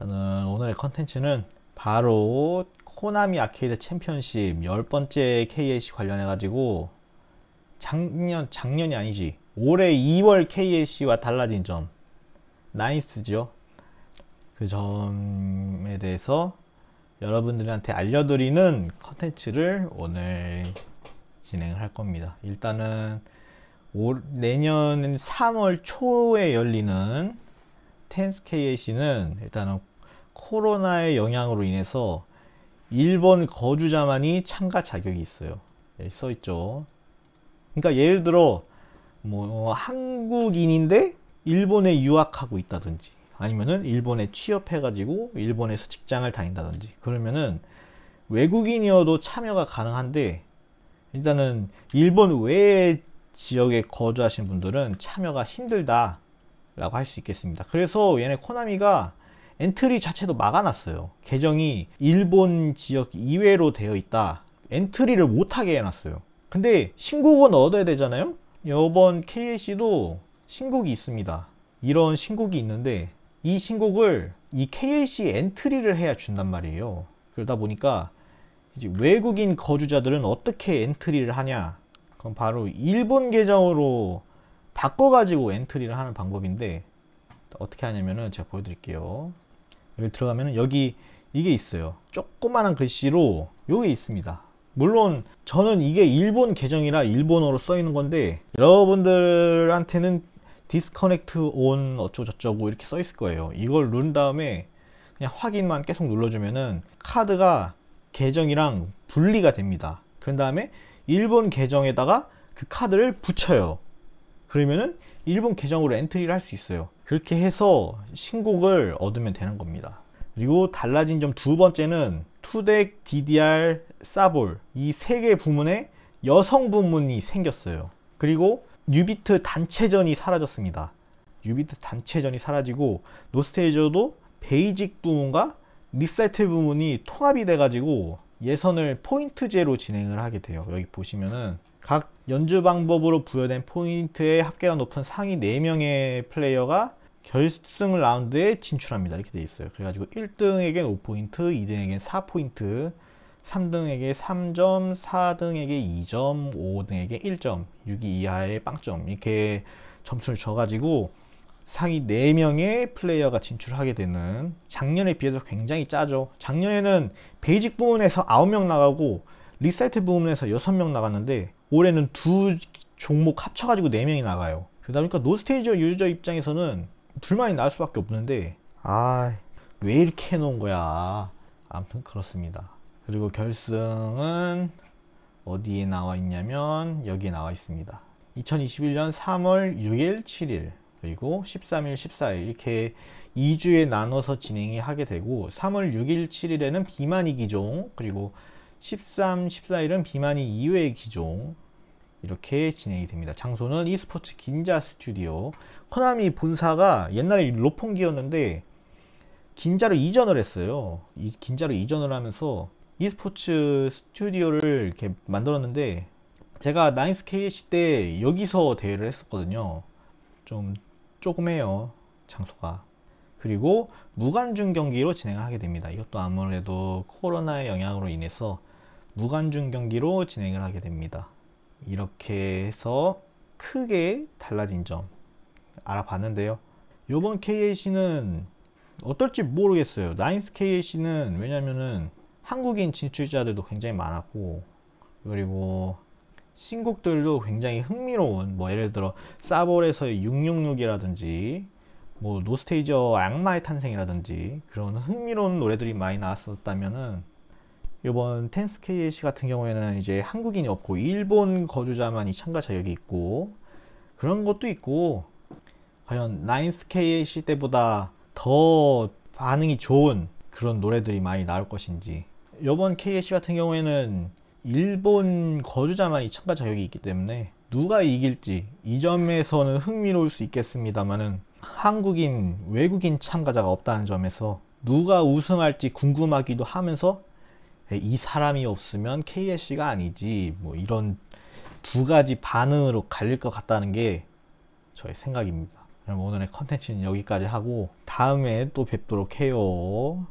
일단은 오늘의 컨텐츠는 바로 코나미 아케이드 챔피언십 10번째 KAC 관련해가지고 작년, 작년이 아니지 올해 2월 KAC와 달라진 점 나이스죠 그 점에 대해서 여러분들한테 알려드리는 컨텐츠를 오늘 진행을 할 겁니다. 일단은 올, 내년 3월 초에 열리는 텐스 k a c 는 일단은 코로나의 영향으로 인해서 일본 거주자만이 참가 자격이 있어요. 예, 써 있죠. 그러니까 예를 들어 뭐 한국인인데 일본에 유학하고 있다든지 아니면은 일본에 취업해가지고 일본에서 직장을 다닌다든지 그러면은 외국인이어도 참여가 가능한데 일단은 일본 외 지역에 거주하신 분들은 참여가 힘들다 라고 할 수 있겠습니다 그래서 얘네 코나미가 엔트리 자체도 막아놨어요 계정이 일본 지역 이외로 되어 있다 엔트리를 못하게 해놨어요 근데 신곡은 얻어야 되잖아요 이번 KAC도 신곡이 있습니다 이런 신곡이 있는데 이 신곡을 이 KAC 엔트리를 해야 준단 말이에요 그러다 보니까 이제 외국인 거주자들은 어떻게 엔트리를 하냐 그럼 바로 일본 계정으로 바꿔가지고 엔트리를 하는 방법인데 어떻게 하냐면은 제가 보여드릴게요 여기 들어가면 여기 이게 있어요 조그마한 글씨로 여기 있습니다 물론 저는 이게 일본 계정이라 일본어로 써 있는 건데 여러분들한테는 디스커넥트 온 어쩌고저쩌고 이렇게 써 있을 거예요 이걸 누른 다음에 그냥 확인만 계속 눌러주면은 카드가 계정이랑 분리가 됩니다 그런 다음에 일본 계정에다가 그 카드를 붙여요 그러면은 일본 계정으로 엔트리를 할 수 있어요 그렇게 해서 신곡을 얻으면 되는 겁니다 그리고 달라진 점 두 번째는 투덱, DDR, 사볼이 세 개 부문에 여성 부문이 생겼어요 그리고 뉴비트 단체전이 사라졌습니다 뉴비트 단체전이 사라지고 노스테이저도 베이직 부문과 리사이틀 부문이 통합이 돼가지고 예선을 포인트제로 진행을 하게 돼요 여기 보시면은 각 연주 방법으로 부여된 포인트의 합계가 높은 상위 4명의 플레이어가 결승 라운드에 진출합니다. 이렇게 돼 있어요. 그래가지고 1등에겐 5포인트, 2등에겐 4포인트, 3등에게 3점, 4등에게 2점, 5등에게 1점, 6위 이하의 빵점 이렇게 점수를 줘가지고 상위 4명의 플레이어가 진출하게 되는 작년에 비해서 굉장히 짜죠. 작년에는 베이직 부문에서 9명 나가고 리사이트 부문에서 6명 나갔는데 올해는 두 종목 합쳐가지고 4명이 나가요. 그러다 보니까 노스테이저 유저 입장에서는 불만이 날 수밖에 없는데 아왜 이렇게 해놓은 거야 아무튼 그렇습니다 그리고 결승은 어디에 나와 있냐면 여기에 나와 있습니다 2021년 3월 6일 7일 그리고 13일 14일 이렇게 2주에 나눠서 진행이 하게 되고 3월 6일 7일에는 비만이기종 그리고 13, 14일은 비만이 2회 기종 이렇게 진행이 됩니다. 장소는 e스포츠 긴자 스튜디오 코나미 본사가 옛날에 로펑기였는데 긴자로 이전을 했어요. 이, 긴자로 이전을 하면서 e스포츠 스튜디오를 이렇게 만들었는데 제가 나이스 KC 때 여기서 대회를 했었거든요. 좀 조금해요 장소가. 그리고 무관중 경기로 진행을 하게 됩니다. 이것도 아무래도 코로나의 영향으로 인해서 무관중 경기로 진행을 하게 됩니다. 이렇게 해서 크게 달라진 점 알아봤는데요. 이번 KAC는 어떨지 모르겠어요. 나인스 KAC는 왜냐면은 한국인 진출자들도 굉장히 많았고 그리고 신곡들도 굉장히 흥미로운 뭐 예를 들어 사볼에서의 666이라든지 뭐 노스테이저 악마의 탄생이라든지 그런 흥미로운 노래들이 많이 나왔었다면은 이번 텐스 k a c 같은 경우에는 이제 한국인이 없고 일본 거주자만이 참가 자격이 있고 그런 것도 있고 과연 나인스 k a c 때보다 더 반응이 좋은 그런 노래들이 많이 나올 것인지 이번 KAC 같은 경우에는 일본 거주자만이 참가 자격이 있기 때문에 누가 이길지 이 점에서는 흥미로울 수 있겠습니다만은 한국인 외국인 참가자가 없다는 점에서 누가 우승할지 궁금하기도 하면서 예, 이 사람이 없으면 KSC가 아니지 뭐 이런 두 가지 반응으로 갈릴 것 같다는 게 저의 생각입니다. 그럼 오늘의 컨텐츠는 여기까지 하고 다음에 또 뵙도록 해요.